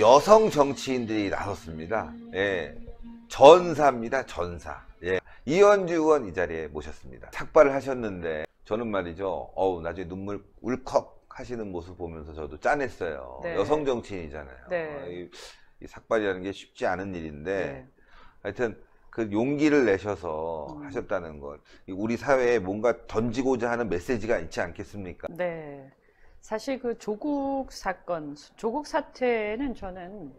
여성 정치인들이 나섰습니다. 예. 전사입니다. 전사. 예. 이현주 의원 이 자리에 모셨습니다. 착발을 하셨는데 저는 말이죠. 어우 나중에 눈물 울컥 하시는 모습 보면서 저도 짠했어요. 네. 여성 정치인이잖아요. 네. 아, 이, 이, 삭발이라는 게 쉽지 않은 일인데 네. 하여튼 그 용기를 내셔서 음. 하셨다는 것. 우리 사회에 뭔가 던지고자 하는 메시지가 있지 않겠습니까? 네. 사실 그 조국 사건, 조국 사태는 저는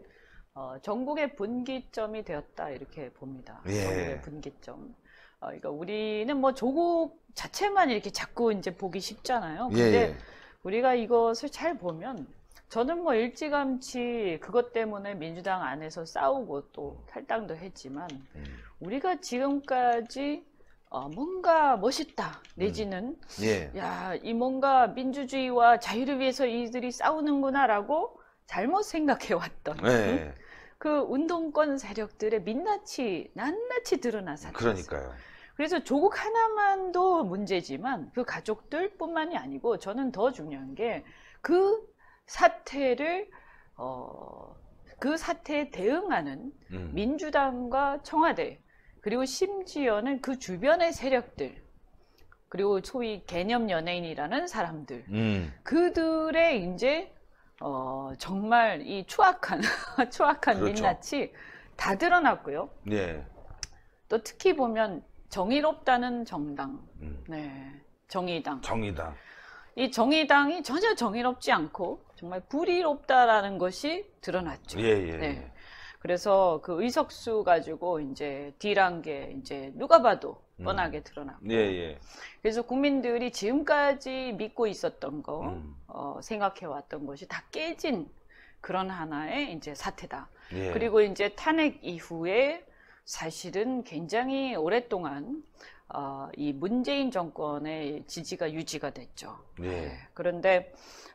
어, 전국의 분기점이 되었다 이렇게 봅니다. 예. 전국의 분기점. 어, 그러니까 우리는 뭐 조국 자체만 이렇게 자꾸 이제 보기 쉽잖아요. 예, 근데 예. 우리가 이것을 잘 보면 저는 뭐 일찌감치 그것 때문에 민주당 안에서 싸우고 또 탈당도 했지만 음. 우리가 지금까지 어, 뭔가 멋있다 내지는 음. 예. 야이 뭔가 민주주의와 자유를 위해서 이들이 싸우는구나라고 잘못 생각해왔던 예. 그 운동권 세력들의 민낯이 낱낱이 드러나서 그러니까요. 그래서 조국 하나만도 문제지만 그 가족들뿐만이 아니고 저는 더 중요한 게 그 사태를 어, 그 사태에 대응하는 음. 민주당과 청와대 그리고 심지어는 그 주변의 세력들 그리고 소위 개념 연예인이라는 사람들 음. 그들의 이제 어, 정말 이 추악한 추악한 그렇죠. 민낯이 다 드러났고요. 예. 또 특히 보면 정의롭다는 정당, 음. 네, 정의당. 정의당. 이 정의당이 전혀 정의롭지 않고 정말 불의롭다라는 것이 드러났죠. 예, 예. 네. 예. 그래서 그 의석수 가지고 이제 D란 게 이제 누가 봐도 음. 뻔하게 드러나고. 예, 예. 그래서 국민들이 지금까지 믿고 있었던 거, 음. 어, 생각해왔던 것이 다 깨진 그런 하나의 이제 사태다. 예. 그리고 이제 탄핵 이후에 사실은 굉장히 오랫동안 어, 이 문재인 정권의 지지가 유지가 됐죠. 네. 네. 그런데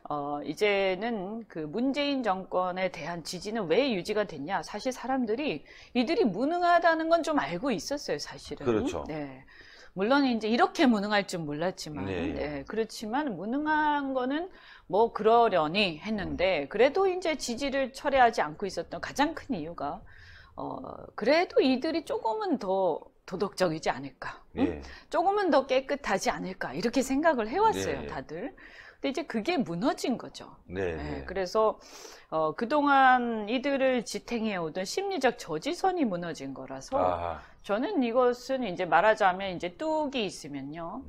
어, 이제는 그 문재인 정권에 대한 지지는 왜 유지가 됐냐? 사실 사람들이 이들이 무능하다는 건 좀 알고 있었어요, 사실은. 그렇죠. 네. 물론 이제 이렇게 무능할 줄 몰랐지만, 네. 네. 그렇지만 무능한 거는 뭐 그러려니 했는데 음. 그래도 이제 지지를 철회하지 않고 있었던 가장 큰 이유가 어, 그래도 이들이 조금은 더 도덕적이지 않을까. 응? 예. 조금은 더 깨끗하지 않을까. 이렇게 생각을 해왔어요, 네. 다들. 근데 이제 그게 무너진 거죠. 네. 네. 그래서 어, 그동안 이들을 지탱해오던 심리적 저지선이 무너진 거라서 아하. 저는 이것은 이제 말하자면 이제 뚝이 있으면요.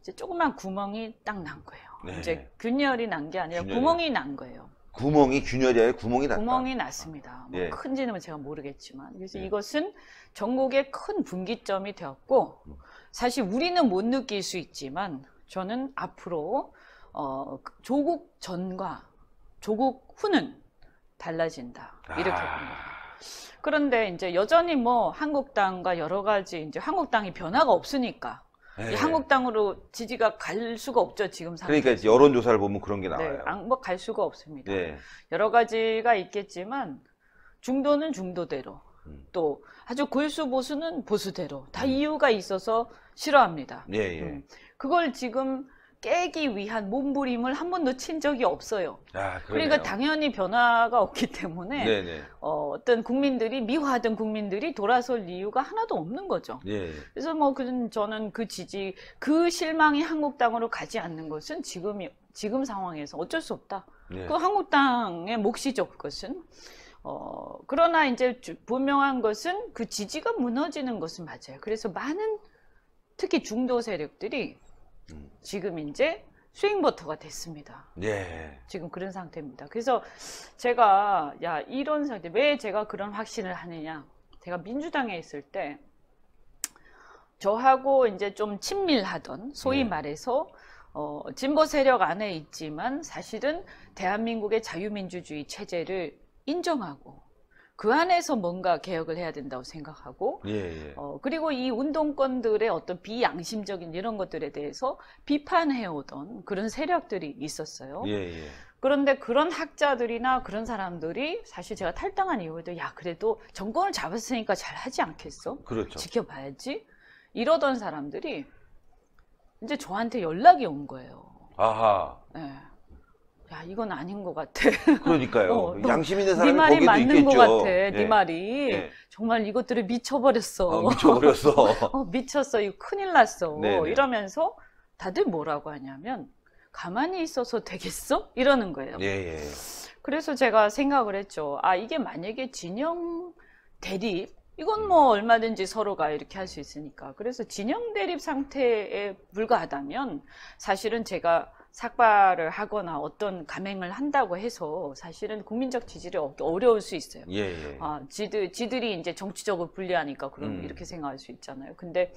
이제 조그만 구멍이 딱 난 거예요. 네. 이제 균열이 난 게 아니라 균열이... 구멍이 난 거예요. 구멍이 균열이아니 구멍이 났다. 구멍이 났습니다. 뭐 예. 큰 지는 제가 모르겠지만 그래서 예. 이것은 전국의 큰 분기점이 되었고 음. 사실 우리는 못 느낄 수 있지만 저는 앞으로 어, 조국 전과 조국 후는 달라진다 이렇게 아. 봅니다. 그런데 이제 여전히 뭐 한국당과 여러 가지 이제 한국당이 변화가 없으니까 네. 예. 한국당으로 지지가 갈 수가 없죠 지금 상황. 그러니까 여론 조사를 보면 그런 게 나와요. 네, 뭐갈 수가 없습니다. 네. 여러 가지가 있겠지만 중도는 중도대로 음. 또 아주 골수 보수는 보수대로 다 음. 이유가 있어서 싫어합니다. 예, 예. 음. 그걸 지금 깨기 위한 몸부림을 한 번도 친 적이 없어요. 아, 그러니까 당연히 변화가 없기 때문에 네 어, 떤 국민들이 미화하던 국민들이 돌아설 이유가 하나도 없는 거죠. 예. 그래서 뭐 그, 저는 그 지지 그 실망이 한국당으로 가지 않는 것은 지금이 지금 상황에서 어쩔 수 없다. 예. 그 한국당의 몫이죠 그것은. 어, 그러나 이제 분명한 것은 그 지지가 무너지는 것은 맞아요. 그래서 많은 특히 중도 세력들이 지금 이제 스윙 버터가 됐습니다. 예. 지금 그런 상태입니다. 그래서 제가 야 이런 상태 왜 제가 그런 확신을 하느냐? 제가 민주당에 있을 때 저하고 이제 좀 친밀하던 소위 예. 말해서 어, 진보 세력 안에 있지만 사실은 대한민국의 자유민주주의 체제를 인정하고 그 안에서 뭔가 개혁을 해야 된다고 생각하고 예, 예. 어, 그리고 이 운동권들의 어떤 비양심적인 이런 것들에 대해서 비판해오던 그런 세력들이 있었어요. 예, 예. 그런데 그런 학자들이나 그런 사람들이 사실 제가 탈당한 이유도 야 그래도 정권을 잡았으니까 잘 하지 않겠어? 그렇죠. 지켜봐야지 이러던 사람들이 이제 저한테 연락이 온 거예요. 아하. 네. 야 이건 아닌 것 같아. 그러니까요. 어, 양심 있는 네 사람이 네 말이 거기도 맞는 있겠죠. 것 같아. 네, 네 말이 네. 정말 이것들을 미쳐버렸어. 어, 미쳐버렸어. 어, 미쳤어. 이거 큰일 났어. 네네. 네. 이러면서 다들 뭐라고 하냐면 가만히 있어서 되겠어? 이러는 거예요. 예, 예. 그래서 제가 생각을 했죠. 아 이게 만약에 진영 대립 이건 음. 뭐 얼마든지 서로가 이렇게 할 수 있으니까. 그래서 진영 대립 상태에 불과하다면 사실은 제가 삭발을 하거나 어떤 감행을 한다고 해서 사실은 국민적 지지를 얻기 어려울 수 있어요. 예, 예. 아, 지들, 지들이 이제 정치적으로 불리하니까 그럼 음. 이렇게 생각할 수 있잖아요. 근데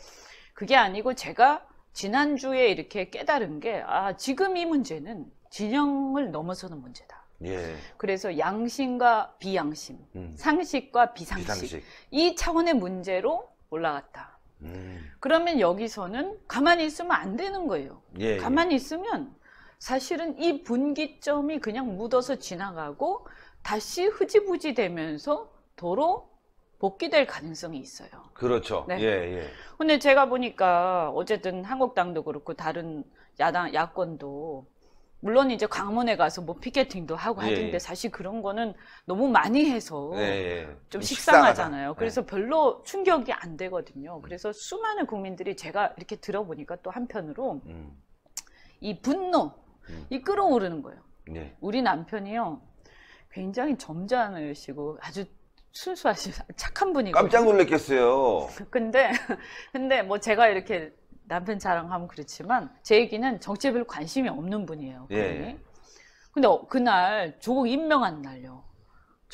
그게 아니고 제가 지난주에 이렇게 깨달은 게, 아, 지금 이 문제는 진영을 넘어서는 문제다. 예. 그래서 양심과 비양심, 음. 상식과 비상식, 비상식, 이 차원의 문제로 올라갔다. 음. 그러면 여기서는 가만히 있으면 안 되는 거예요. 예, 예. 가만히 예. 있으면 사실은 이 분기점이 그냥 묻어서 지나가고 다시 흐지부지 되면서 도로 복귀될 가능성이 있어요. 그렇죠. 네. 예, 예. 근데 제가 보니까 어쨌든 한국당도 그렇고 다른 야당 야권도 물론 이제 광문에 가서 뭐 피켓팅도 하고 예, 예, 하던데 사실 그런 거는 너무 많이 해서 예, 예. 좀 식상하잖아요. 그래서 예. 별로 충격이 안 되거든요. 그래서 수많은 국민들이 제가 이렇게 들어보니까 또 한편으로 음. 이 분노, 음. 이 끌어오르는 거예요. 네. 우리 남편이요. 굉장히 점잖으시고 아주 순수하시 착한 분이고 깜짝 놀랐겠어요. 그, 근데 근데 뭐 제가 이렇게 남편 자랑하면 그렇지만 제 얘기는 정치에 별로 관심이 없는 분이에요. 예. 근데 어, 그날 조국 임명한 날요.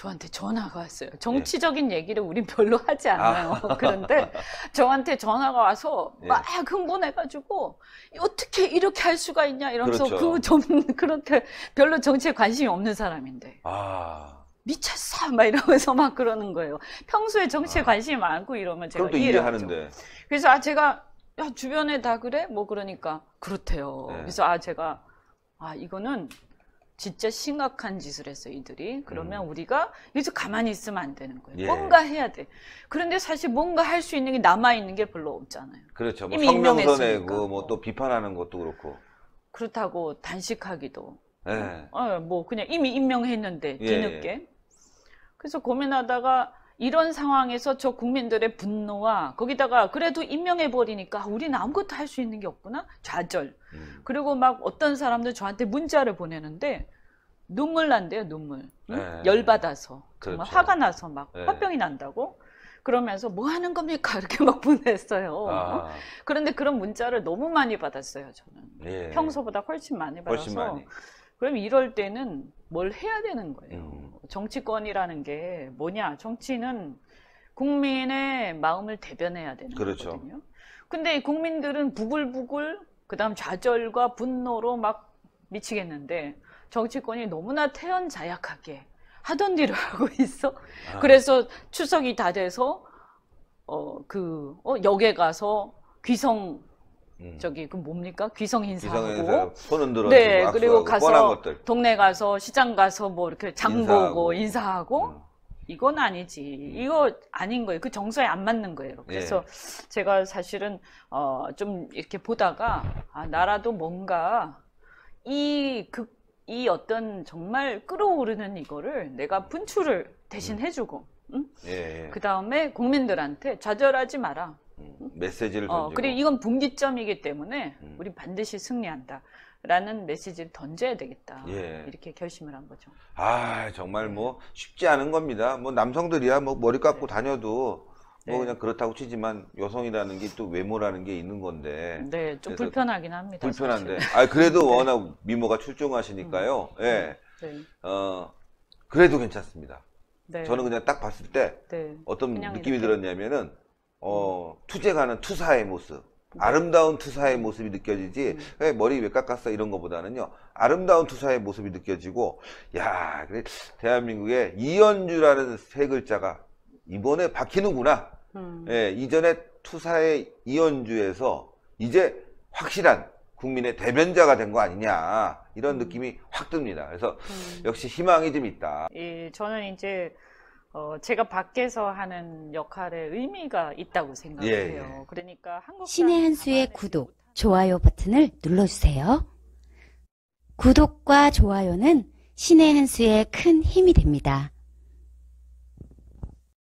저한테 전화가 왔어요. 예. 정치적인 네. 얘기를 우린 별로 하지 아. 않아요. 아. 그런데 저한테 전화가 와서 네. 막 흥분해가지고 어떻게 이렇게 할 수가 있냐 이러면서 그좀 그렇죠. 그 그렇게 별로 정치에 관심이 없는 사람인데 아. 미쳤어 막 이러면서 막 그러는 거예요. 평소에 정치에 아. 관심이 많고 이러면 제가 이해를 하는데 그래서 아 제가 야, 주변에 다 그래 뭐 그러니까 그렇대요. 네. 그래서 아 제가 아 이거는 진짜 심각한 짓을 했어 이들이. 그러면 음. 우리가 여기서 가만히 있으면 안 되는 거예요. 예. 뭔가 해야 돼. 그런데 사실 뭔가 할 수 있는 게 남아 있는 게 별로 없잖아요. 그렇죠. 뭐 성명서 내고 뭐 또 비판하는 것도 그렇고. 그렇다고 단식하기도. 예. 어, 예, 뭐 그냥 이미 임명했는데 뒤늦게. 예. 예. 그래서 고민하다가 이런 상황에서 저 국민들의 분노와 거기다가 그래도 임명해버리니까 우리는 아무것도 할 수 있는 게 없구나 좌절 음. 그리고 막 어떤 사람들 저한테 문자를 보내는데 눈물 난대요 눈물 응? 네. 열받아서 정말 그렇죠. 화가 나서 막 에. 네. 화병이 난다고 그러면서 뭐 하는 겁니까 이렇게 막 보냈어요 아. 어? 그런데 그런 문자를 너무 많이 받았어요 저는 예. 평소보다 훨씬 많이 받아서 훨씬 많이. 그럼 이럴 때는 뭘 해야 되는 거예요. 음. 정치권이라는 게 뭐냐? 정치는 국민의 마음을 대변해야 되는 그렇죠. 거거든요. 근데 국민들은 부글부글 그다음 좌절과 분노로 막 미치겠는데 정치권이 너무나 태연자약하게 하던 일을 하고 있어. 아. 그래서 추석이 다 돼서 어그어 그, 어, 역에 가서 귀성 음. 저기 그 뭡니까 귀성 인사하고 손 흔들어 네 그리고 가서 동네 가서 시장 가서 뭐 이렇게 장 인사하고. 보고 인사하고 음. 이건 아니지 이거 아닌 거예요 그 정서에 안 맞는 거예요 예. 그래서 예. 제가 사실은 어 좀 이렇게 보다가 아 나라도 뭔가 이극이 이 어떤 정말 끌어오르는 이거를 내가 분출을 대신 해주고 음? 예. 예. 그 다음에 국민들한테 좌절하지 마라 음, 메시지를 어, 던지고. 어, 그리고 이건 분기점이기 때문에 음. 우리 반드시 승리한다. 라는 메시지를 던져야 되겠다. 예. 이렇게 결심을 한 거죠. 아, 정말 네. 뭐 쉽지 않은 겁니다. 뭐 남성들이야 뭐 머리 네. 깎고 네. 다녀도 뭐 네. 그냥 그렇다고 치지만 여성이라는 게 또 외모라는 게 있는 건데. 네, 좀 불편하긴 합니다. 불편한데. 아, 그래도 네. 워낙 미모가 출중하시니까요. 음. 예. 음. 어, 그래도 괜찮습니다. 저는 그냥 딱 봤을 때 어떤 느낌이 이렇게. 들었냐면은 어, 음. 투쟁하는 투사의 모습. 네. 아름다운 투사의 음. 모습이 느껴지지 음. 머리 왜 깎았어 이런 것보다는요 아름다운 투사의 모습이 느껴지고 야 그래 대한민국의 이현주라는 세 글자가 이번에 박히는구나 음. 예 이전에 투사의 이현주에서 이제 확실한 국민의 대변자가 된 거 아니냐 이런 음. 느낌이 확 듭니다 그래서 역시 희망이 좀 있다 예, 저는 이제 어, 제가 밖에서 하는 역할에 의미가 있다고 생각해요. 예, 예, 그러니까 한국 신의 한수의 구독, 좋아요 버튼을 눌러주세요. 구독과 좋아요는 신의 한수의 큰 힘이 됩니다.